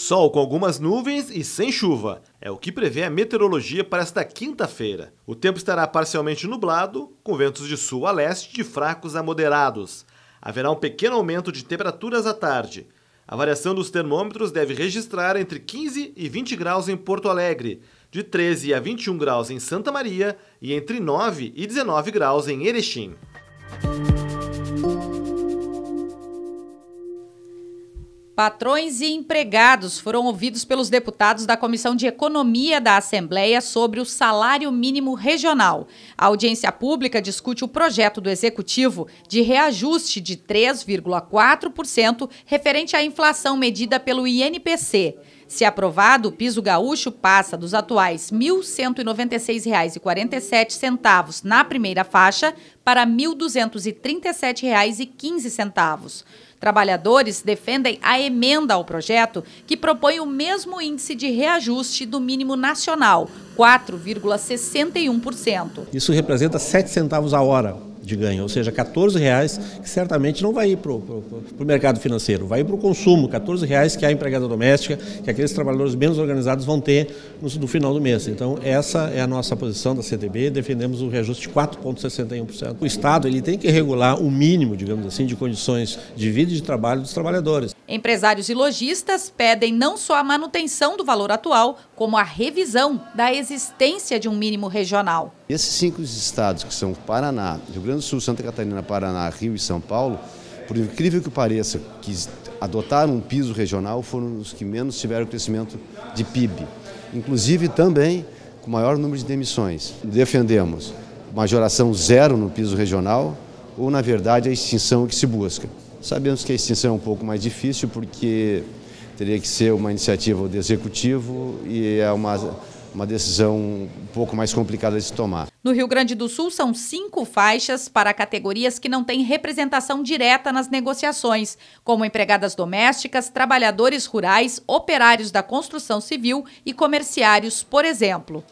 Sol com algumas nuvens e sem chuva. É o que prevê a meteorologia para esta quinta-feira. O tempo estará parcialmente nublado, com ventos de sul a leste de fracos a moderados. Haverá um pequeno aumento de temperaturas à tarde. A variação dos termômetros deve registrar entre 15 e 20 graus em Porto Alegre, de 13 a 21 graus em Santa Maria e entre 9 e 19 graus em Erechim. Patrões e empregados foram ouvidos pelos deputados da Comissão de Economia da Assembleia sobre o salário mínimo regional. A audiência pública discute o projeto do Executivo de reajuste de 3,4% referente à inflação medida pelo INPC. Se aprovado, o piso gaúcho passa dos atuais R$ 1.196,47 na primeira faixa para R$ 1.237,15. Trabalhadores defendem a emenda ao projeto que propõe o mesmo índice de reajuste do mínimo nacional, 4,61%. Isso representa 7 centavos a hora de ganho, ou seja, 14 reais que certamente não vai ir para o mercado financeiro, vai ir para o consumo, 14 reais que a empregada doméstica, que aqueles trabalhadores menos organizados vão ter no, no final do mês. Então essa é a nossa posição da CTB, defendemos o reajuste de 4,61%. O Estado ele tem que regular o mínimo, digamos assim, de condições de vida e de trabalho dos trabalhadores. Empresários e lojistas pedem não só a manutenção do valor atual, como a revisão da existência de um mínimo regional. Esses cinco estados, que são Paraná, Rio Grande do Sul, Santa Catarina, Paraná, Rio e São Paulo, por incrível que pareça, que adotaram um piso regional foram os que menos tiveram crescimento de PIB. Inclusive também com maior número de demissões. Defendemos majoração zero no piso regional ou, na verdade, a extinção que se busca. Sabemos que a extinção é um pouco mais difícil porque teria que ser uma iniciativa do executivo e é uma uma decisão um pouco mais complicada de se tomar. No Rio Grande do Sul, são cinco faixas para categorias que não têm representação direta nas negociações, como empregadas domésticas, trabalhadores rurais, operários da construção civil e comerciários, por exemplo.